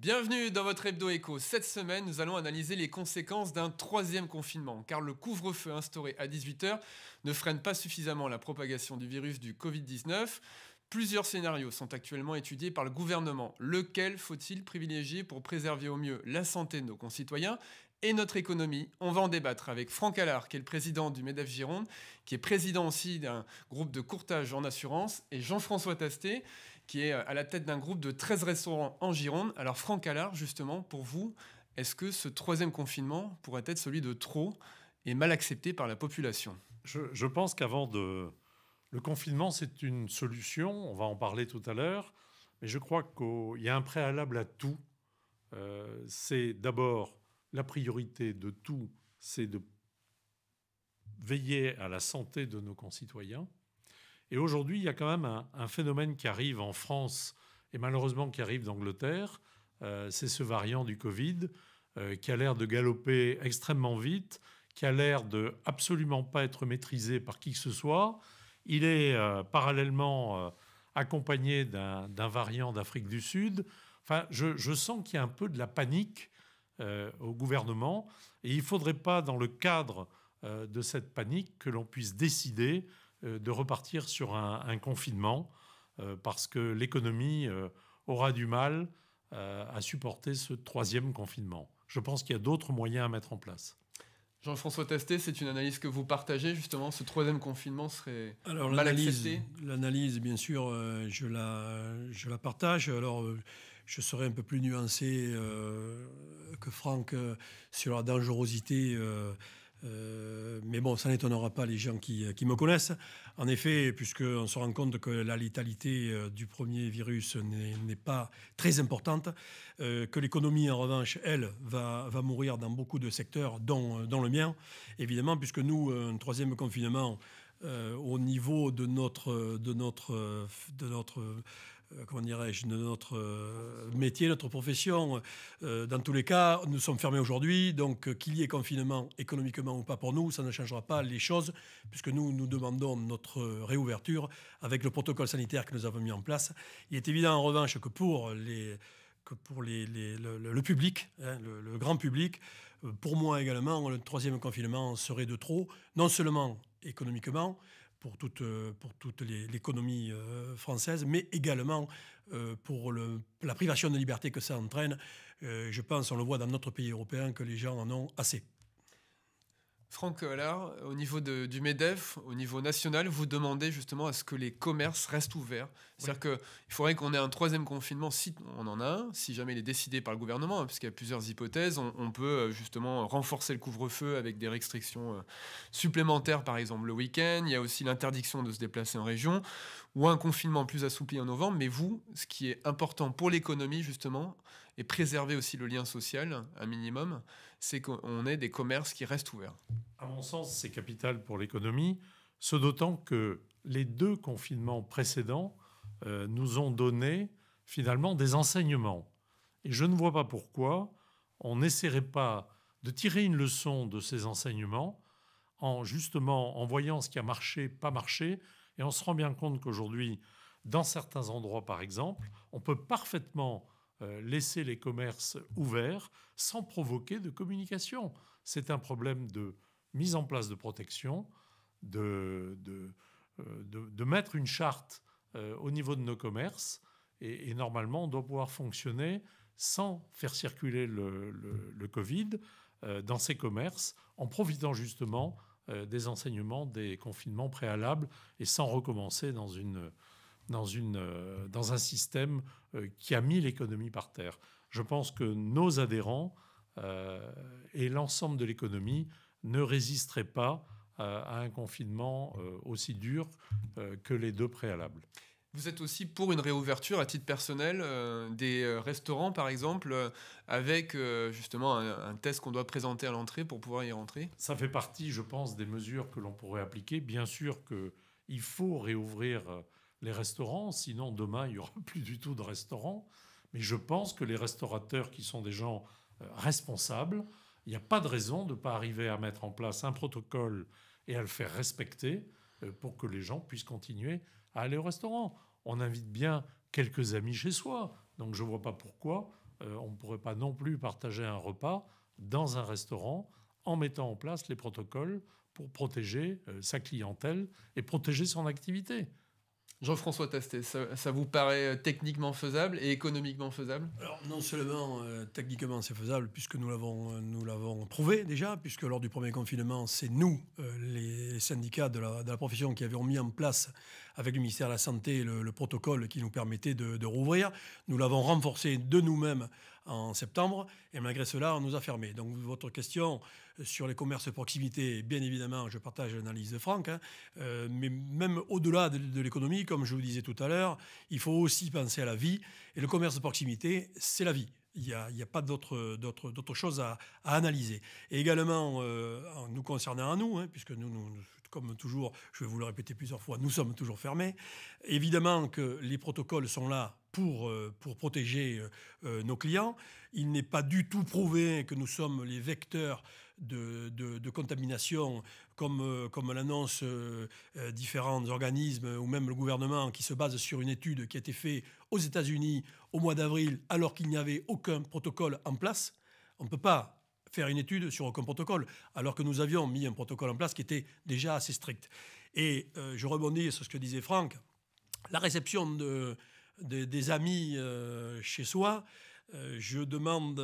Bienvenue dans votre hebdo écho. Cette semaine, nous allons analyser les conséquences d'un troisième confinement, car le couvre-feu instauré à 18h ne freine pas suffisamment la propagation du virus du Covid-19. Plusieurs scénarios sont actuellement étudiés par le gouvernement. Lequel faut-il privilégier pour préserver au mieux la santé de nos concitoyens et notre économie. On va en débattre avec Franck Allard, qui est le président du MEDEF Gironde, qui est président aussi d'un groupe de courtage en assurance, et Jean-François Tasté, qui est euh, à la tête d'un groupe de 13 restaurants en Gironde. Alors Franck Allard, justement, pour vous, est-ce que ce troisième confinement pourrait être celui de trop et mal accepté par la population je, pense qu'avant de... Le confinement, c'est une solution, on va en parler tout à l'heure, mais je crois qu'il y a un préalable à tout. Euh, c'est d'abord la priorité de tout, c'est de veiller à la santé de nos concitoyens. Et aujourd'hui, il y a quand même un, phénomène qui arrive en France et malheureusement qui arrive d'Angleterre, euh, c'est ce variant du Covid euh, qui a l'air de galoper extrêmement vite, qui a l'air de absolument pas être maîtrisé par qui que ce soit. Il est euh, parallèlement accompagné d'un variant d'Afrique du Sud. Enfin, je sens qu'il y a un peu de la panique au gouvernement et il ne faudrait pas, dans le cadre de cette panique, que l'on puisse décider euh, de repartir sur un, confinement euh, parce que l'économie euh, aura du mal à supporter ce troisième confinement. Je pense qu'il y a d'autres moyens à mettre en place. Jean-François Testé, c'est une analyse que vous partagez justement. Ce troisième confinement serait Alors, mal L'analyse, bien sûr, je, la, je la partage. Alors, je serai un peu plus nuancé que Franck sur la dangerosité euh, mais bon, ça n'étonnera pas les gens qui, euh, me connaissent. En effet, puisqu'on se rend compte que la létalité euh, du premier virus n'est pas très importante, que l'économie, en revanche, elle, va, mourir dans beaucoup de secteurs, dont, dont le mien, évidemment, puisque nous, un troisième confinement, euh, au niveau de notre, de notre, de notre euh, comment dirais-je, de notre euh, métier, notre profession. dans tous les cas, nous sommes fermés aujourd'hui, donc qu'il y ait confinement économiquement ou pas pour nous, ça ne changera pas les choses, puisque nous, nous demandons notre réouverture avec le protocole sanitaire que nous avons mis en place. Il est évident en revanche que pour les que pour les, le, public, hein, le, grand public. Pour moi également, le troisième confinement serait de trop, non seulement économiquement pour toute, euh, pour l'économie euh, française, mais également euh, pour la privation de liberté que ça entraîne. je pense, on le voit dans notre pays européen, que les gens en ont assez. Franck alors, au niveau du MEDEF, au niveau national, vous demandez justement à ce que les commerces restent ouverts. C'est-à-dire qu'il faudrait qu'on ait un troisième confinement, si on en a un, si jamais il est décidé par le gouvernement, hein, puisqu'il y a plusieurs hypothèses. On, on peut euh, justement renforcer le couvre-feu avec des restrictions euh, supplémentaires, par exemple le week-end. Il y a aussi l'interdiction de se déplacer en région, ou un confinement plus assoupli en novembre. Mais vous, ce qui est important pour l'économie, justement, et préserver aussi le lien social, un minimum, c'est qu'on ait des commerces qui restent ouverts. À mon sens, c'est capital pour l'économie, ce d'autant que les deux confinements précédents euh, nous ont donné finalement des enseignements. Et je ne vois pas pourquoi on n'essaierait pas de tirer une leçon de ces enseignements en justement en voyant ce qui a marché, pas marché, et on se rend bien compte qu'aujourd'hui, dans certains endroits par exemple, on peut parfaitement euh, laisser les commerces ouverts sans provoquer de communication. C'est un problème de mise en place de protection, de, de, euh, mettre une charte euh, au niveau de nos commerces. Et, normalement, on doit pouvoir fonctionner sans faire circuler le, le Covid dans ces commerces, en profitant justement des enseignements des confinements préalables et sans recommencer dans une dans, une, euh, dans un système euh, qui a mis l'économie par terre. Je pense que nos adhérents euh, et l'ensemble de l'économie ne résisteraient pas à un confinement aussi dur que les deux préalables. Vous êtes aussi pour une réouverture à titre personnel des restaurants, par exemple, avec justement un, un test qu'on doit présenter à l'entrée pour pouvoir y rentrer Ça fait partie, je pense, des mesures que l'on pourrait appliquer. Bien sûr qu'il faut réouvrir les restaurants, sinon demain, il n'y aura plus du tout de restaurants. Mais je pense que les restaurateurs, qui sont des gens euh, responsables, il n'y a pas de raison de ne pas arriver à mettre en place un protocole et à le faire respecter euh, pour que les gens puissent continuer à aller au restaurant. On invite bien quelques amis chez soi, donc je ne vois pas pourquoi euh, on ne pourrait pas non plus partager un repas dans un restaurant en mettant en place les protocoles pour protéger sa clientèle et protéger son activité. Jean-François Tastet, ça, vous paraît euh, techniquement faisable et économiquement faisable Alors, non seulement euh, techniquement c'est faisable, puisque nous l'avons, euh, nous l'avons prouvé déjà, puisque lors du premier confinement, c'est nous, les syndicats de la, profession, qui avions mis en place avec le ministère de la Santé le, protocole qui nous permettait de rouvrir. Nous l'avons renforcé de nous-mêmes en septembre. Et malgré cela, on nous a fermés. Donc votre question euh, sur les commerces de proximité, bien évidemment, je partage l'analyse de Franck. Hein, euh, mais même au-delà de, l'économie, comme je vous disais tout à l'heure, il faut aussi penser à la vie. Et le commerce de proximité, c'est la vie. Il n'y a, pas d'autre chose à, à, analyser. Et également, euh, en nous concernant à nous, hein, puisque nous, nous, comme toujours, je vais vous le répéter plusieurs fois, nous sommes toujours fermés. Évidemment que les protocoles sont là pour, euh, pour, protéger euh, euh, nos clients. Il n'est pas du tout prouvé que nous sommes les vecteurs de, contamination, comme, comme l'annoncent différents organismes ou même le gouvernement, qui se base sur une étude qui a été faite aux États-Unis au mois d'avril, alors qu'il n'y avait aucun protocole en place. On ne peut pas faire une étude sur aucun protocole, alors que nous avions mis un protocole en place qui était déjà assez strict. Et euh, je rebondis sur ce que disait Franck, la réception de, des amis euh, chez soi, euh, je, demande,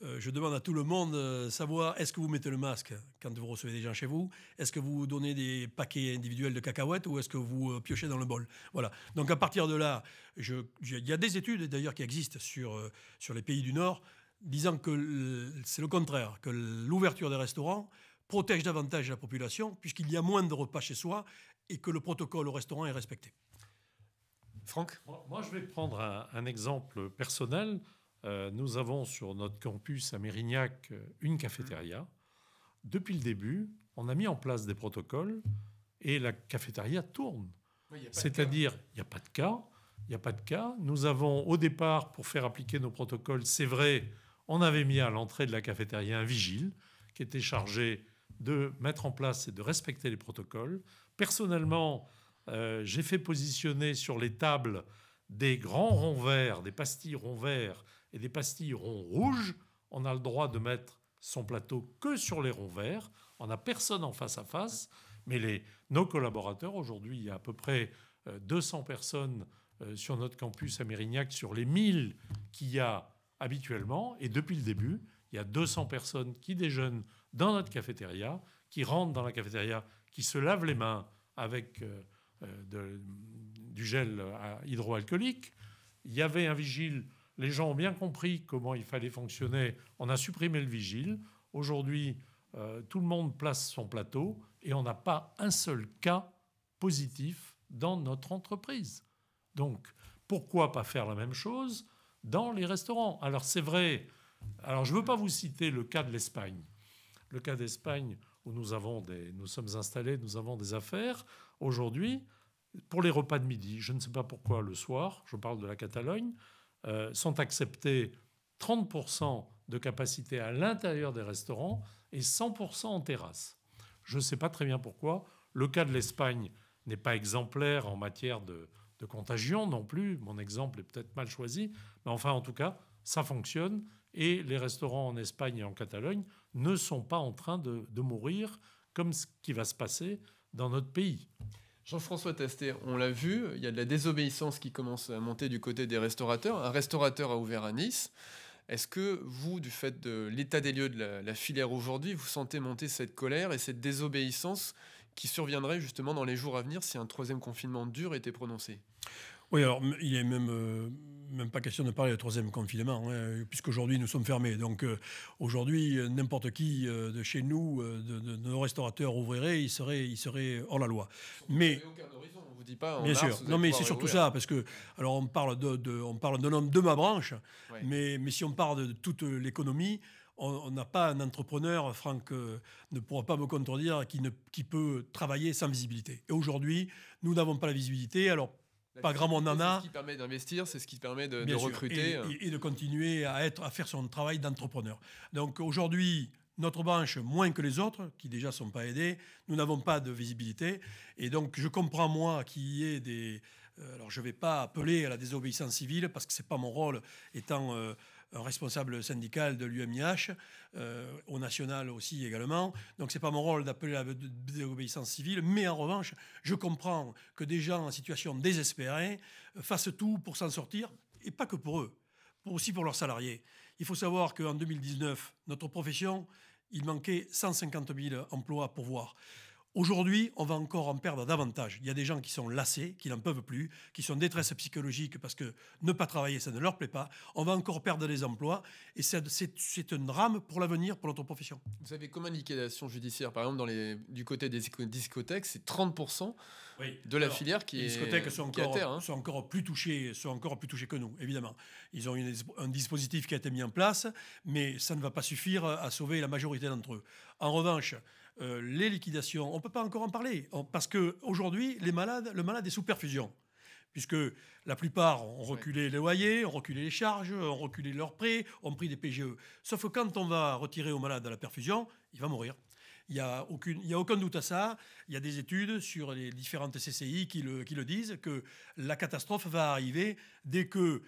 je demande à tout le monde savoir, est-ce que vous mettez le masque quand vous recevez des gens chez vous Est-ce que vous donnez des paquets individuels de cacahuètes ou est-ce que vous piochez dans le bol Voilà. Donc à partir de là, il y a des études d'ailleurs qui existent sur, sur les pays du Nord disant que c'est le contraire, que l'ouverture des restaurants protège davantage la population puisqu'il y a moins de repas chez soi et que le protocole au restaurant est respecté. Franck Moi, je vais prendre un, exemple personnel. Euh, nous avons sur notre campus à Mérignac euh, une cafétéria. Depuis le début, on a mis en place des protocoles et la cafétéria tourne. C'est-à-dire, il n'y a pas de cas. Il n'y a pas de cas. Nous avons au départ, pour faire appliquer nos protocoles, c'est vrai, on avait mis à l'entrée de la cafétéria un vigile qui était chargé de mettre en place et de respecter les protocoles. Personnellement, euh, j'ai fait positionner sur les tables des grands ronds verts, des pastilles ronds verts et des pastilles ronds rouges. On a le droit de mettre son plateau que sur les ronds verts. On n'a personne en face à face. Mais les, nos collaborateurs, aujourd'hui, il y a à peu près 200 euh, personnes euh, sur notre campus à Mérignac sur les 1000 qu'il y a habituellement, et depuis le début, il y a 200 personnes qui déjeunent dans notre cafétéria, qui rentrent dans la cafétéria, qui se lavent les mains avec euh, euh, du gel euh, hydroalcoolique. Il y avait un vigile. Les gens ont bien compris comment il fallait fonctionner. On a supprimé le vigile. Aujourd'hui, tout le monde place son plateau et on n'a pas un seul cas positif dans notre entreprise. Donc, pourquoi pas faire la même chose dans les restaurants. Alors c'est vrai, alors je ne veux pas vous citer le cas de l'Espagne. Le cas d'Espagne où nous, avons des, nous sommes installés, nous avons des affaires. Aujourd'hui, pour les repas de midi, je ne sais pas pourquoi le soir, je parle de la Catalogne, euh, sont acceptés 30% de capacité à l'intérieur des restaurants et 100% en terrasse. Je ne sais pas très bien pourquoi. Le cas de l'Espagne n'est pas exemplaire en matière de, de contagion non plus. Mon exemple est peut-être mal choisi, mais enfin, en tout cas, ça fonctionne et les restaurants en Espagne et en Catalogne ne sont pas en train de, mourir comme ce qui va se passer dans notre pays. Jean-François Testé, on l'a vu, il y a de la désobéissance qui commence à monter du côté des restaurateurs. Un restaurateur a ouvert à Nice. Est-ce que vous, du fait de l'état des lieux de la filière aujourd'hui, vous sentez monter cette colère et cette désobéissance qui surviendrait justement dans les jours à venir si un troisième confinement dur était prononcé. Oui, alors il n'est même, euh, même pas question de parler de troisième confinement, puisque hein, euh, puisqu'aujourd'hui nous sommes fermés. Donc euh, aujourd'hui, n'importe qui de chez nous, de, nos restaurateurs ouvrirait, il serait, il serait hors la loi. mais vous dit pas. bien sûr. Non, mais c'est surtout ça, parce que alors on parle de, on parle d'un homme de ma branche, mais mais si on parle de toute l'économie on n'a pas un entrepreneur, Franck euh, ne pourra pas me contredire, qui, peut travailler sans visibilité. Et aujourd'hui, nous n'avons pas la visibilité. Alors, pas grand monde en a. C'est ce qui permet d'investir, c'est ce qui permet de, recruter. Hein. Et, de continuer à, faire son travail d'entrepreneur. Donc aujourd'hui, notre branche, moins que les autres, qui déjà ne sont pas aidés, nous n'avons pas de visibilité. Et donc, je comprends, moi, qu'il y ait des. Euh, alors, je ne vais pas appeler à la désobéissance civile, parce que ce n'est pas mon rôle, étant. Euh, euh, responsable syndical de l'UMIH, euh, au national aussi également. Donc c'est pas mon rôle d'appeler à la désobéissance civile, mais en revanche, je comprends que des gens en situation désespérée euh, fassent tout pour s'en sortir, et pas que pour eux, pour aussi pour leurs salariés. Il faut savoir qu'en 2019, notre profession, il manquait 150 000 emplois à pourvoir. Aujourd'hui, on va encore en perdre davantage. Il y a des gens qui sont lassés, qui n'en peuvent plus, qui sont en détresse psychologique parce que ne pas travailler, ça ne leur plaît pas. On va encore perdre des emplois et c'est un drame pour l'avenir, pour notre profession. Vous savez comment de judiciaire, Par exemple, dans les, du côté des discothèques, c'est 30% de la filière qui est discothèques sont encore, terre, plus hein. touchés, sont encore plus touchés que nous, évidemment. Ils ont un dispositif qui a été mis en place, mais ça ne va pas suffire à sauver la majorité d'entre eux. En revanche, euh, les liquidations. On ne peut pas encore en parler, parce qu'aujourd'hui, les malades, le malade est sous perfusion puisque la plupart ont reculé les loyers, ont reculé les charges, ont reculé leurs prêts, ont pris des PGE. Sauf que quand on va retirer au malade la perfusion, il va mourir. Il n'y a, a aucun doute à ça. Il y a des études sur les différentes CCI qui le, disent, que la catastrophe va arriver dès que...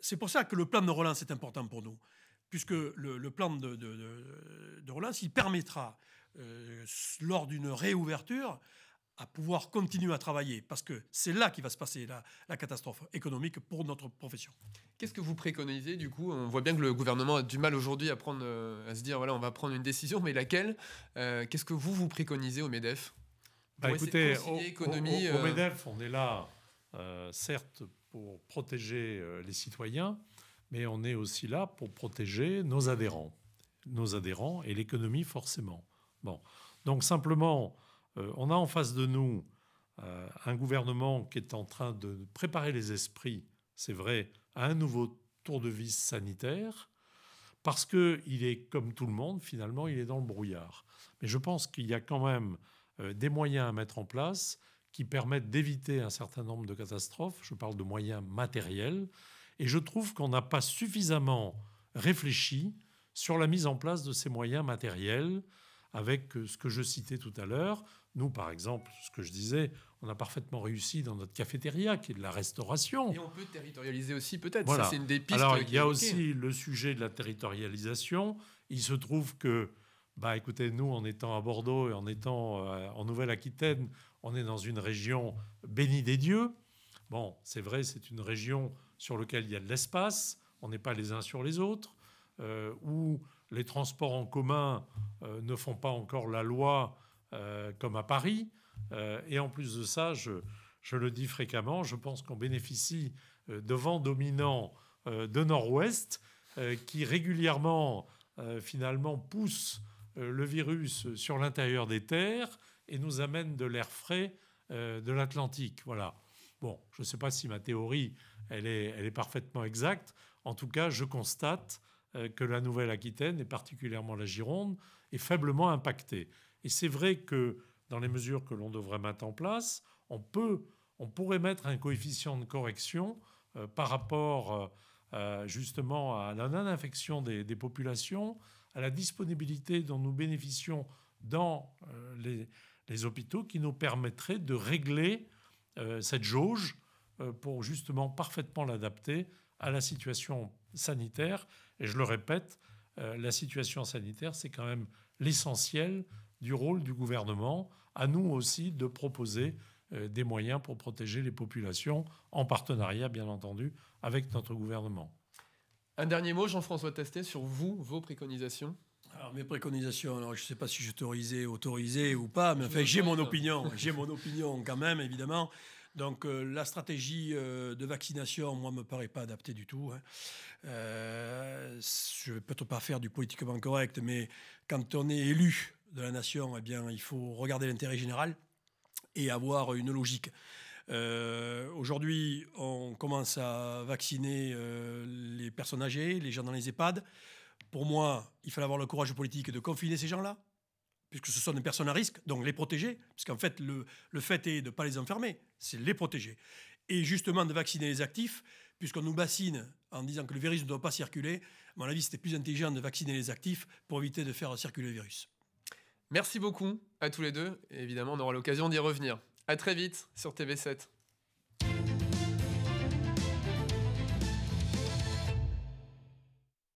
C'est pour ça que le plan de relance est important pour nous, puisque le, plan de, de relance, il permettra euh, lors d'une réouverture, à pouvoir continuer à travailler, parce que c'est là qu'il va se passer la, catastrophe économique pour notre profession. Qu'est-ce que vous préconisez du coup On voit bien que le gouvernement a du mal aujourd'hui à, prendre, euh, à se dire, voilà, on va prendre une décision, mais laquelle euh, Qu'est-ce que vous, vous préconisez au MEDEF bah, Écoutez, au, MEDEF, on est là, certes, pour protéger les citoyens, mais on est aussi là pour protéger nos adhérents, nos adhérents et l'économie forcément. Bon, donc simplement, euh, on a en face de nous euh, un gouvernement qui est en train de préparer les esprits, c'est vrai, à un nouveau tour de vis sanitaire, parce qu'il est comme tout le monde, finalement, il est dans le brouillard. Mais je pense qu'il y a quand même euh, des moyens à mettre en place qui permettent d'éviter un certain nombre de catastrophes. Je parle de moyens matériels. Et je trouve qu'on n'a pas suffisamment réfléchi sur la mise en place de ces moyens matériels avec euh, ce que je citais tout à l'heure. Nous, par exemple, ce que je disais, on a parfaitement réussi dans notre cafétéria, qui est de la restauration. Et on peut territorialiser aussi, peut-être. Voilà. c'est une des pistes. Alors, il y a aussi le sujet de la territorialisation. Il se trouve que, bah, écoutez, nous, en étant à Bordeaux et en étant euh, en Nouvelle-Aquitaine, on est dans une région bénie des dieux. Bon, c'est vrai, c'est une région sur laquelle il y a de l'espace. On n'est pas les uns sur les autres. Euh, les transports en commun euh, ne font pas encore la loi euh, comme à Paris. Euh, et en plus de ça, je, le dis fréquemment, je pense qu'on bénéficie de vents dominants de nord-ouest qui régulièrement, finalement, poussent le virus sur l'intérieur des terres et nous amène de l'air frais de l'Atlantique. Voilà. Bon, je ne sais pas si ma théorie, elle est parfaitement exacte. En tout cas, je constate euh, que la Nouvelle-Aquitaine, et particulièrement la Gironde, est faiblement impactée. Et c'est vrai que dans les mesures que l'on devrait mettre en place, on, peut, on pourrait mettre un coefficient de correction euh, par rapport euh, justement à la non-infection des, populations, à la disponibilité dont nous bénéficions dans les, hôpitaux qui nous permettrait de régler cette jauge pour justement parfaitement l'adapter à la situation sanitaire et je le répète, euh, la situation sanitaire, c'est quand même l'essentiel du rôle du gouvernement, à nous aussi de proposer euh, des moyens pour protéger les populations, en partenariat bien entendu avec notre gouvernement. Un dernier mot, Jean-François Testé, sur vous, vos préconisations alors mes préconisations, alors je ne sais pas si j'ai autorisé, autorisé ou pas, mais j'ai mon opinion, j'ai mon opinion quand même évidemment. Donc euh, la stratégie euh, de vaccination, moi, me paraît pas adaptée du tout. Hein. Euh, je vais peut-être pas faire du politiquement correct, mais quand on est élu de la nation, eh bien, il faut regarder l'intérêt général et avoir une logique. Aujourd'hui, on commence à vacciner les personnes âgées, les gens dans les EHPAD. Pour moi, il fallait avoir le courage politique de confiner ces gens-là, puisque ce sont des personnes à risque, donc les protéger, puisqu'en fait, le, fait est de ne pas les enfermer, c'est les protéger. Et justement, de vacciner les actifs, puisqu'on nous bassine en disant que le virus ne doit pas circuler, à mon avis, c'était plus intelligent de vacciner les actifs pour éviter de faire circuler le virus. Merci beaucoup à tous les deux. Et évidemment, on aura l'occasion d'y revenir. À très vite sur TV7.